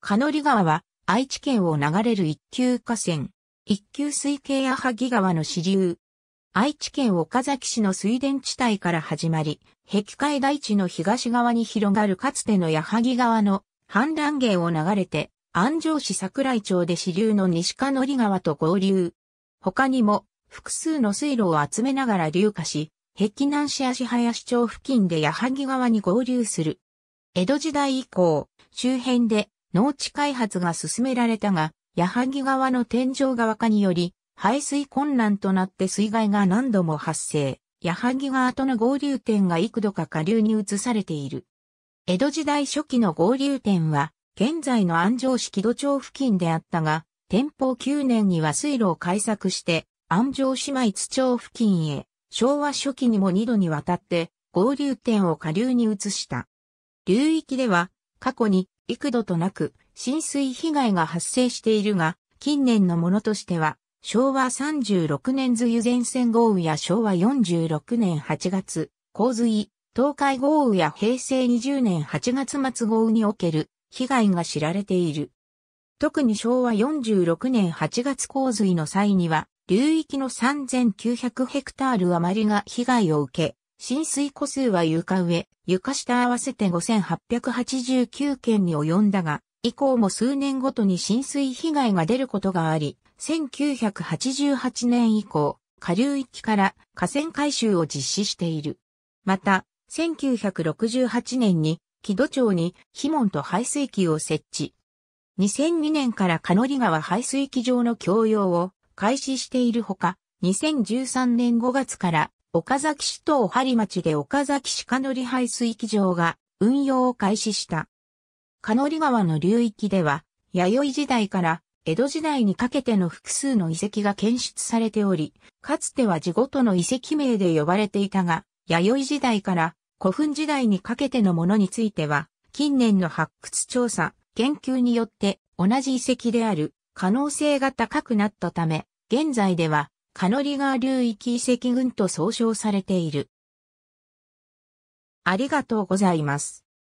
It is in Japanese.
カノリ川は愛知県を流れる一級河川。一級水系矢作川の支流。愛知県岡崎市の水田地帯から始まり、壁海大地の東側に広がるかつての矢作川の氾濫源を流れて、安城市桜井町で支流の西カノリ川と合流。他にも複数の水路を集めながら流下し、壁南市足林町付近で矢作川に合流する。江戸時代以降、周辺で農地開発が進められたが、矢作川の天井側化により、排水困難となって水害が何度も発生。矢作川との合流点が幾度か下流に移されている。江戸時代初期の合流点は、現在の安城市木戸町付近であったが、天保9年には水路を開削して、安城市前津町付近へ、昭和初期にも2度にわたって、合流点を下流に移した。流域では、過去に幾度となく浸水被害が発生しているが、近年のものとしては、昭和36年梅雨前線豪雨や昭和46年8月、洪水、東海豪雨や平成20年8月末豪雨における被害が知られている。特に昭和46年8月洪水の際には、流域の3900ヘクタール余りが被害を受け、浸水戸数は床上、床下合わせて5889件に及んだが、以降も数年ごとに浸水被害が出ることがあり、1988年以降、下流域から河川改修を実施している。また、1968年に、木戸町に非門と排水機を設置。2002年からカノリ川排水機場の共用を開始しているほか、2013年5月から岡崎市東張町で岡崎市鹿乗排水機場が運用を開始した。鹿乗川の流域では、弥生時代から江戸時代にかけての複数の遺跡が検出されており、かつては地ごとの遺跡名で呼ばれていたが、弥生時代から古墳時代にかけてのものについては、近年の発掘調査、研究によって同じ遺跡である可能性が高くなったため、現在ではカノリガー流域遺跡群と総称されている。ありがとうございます。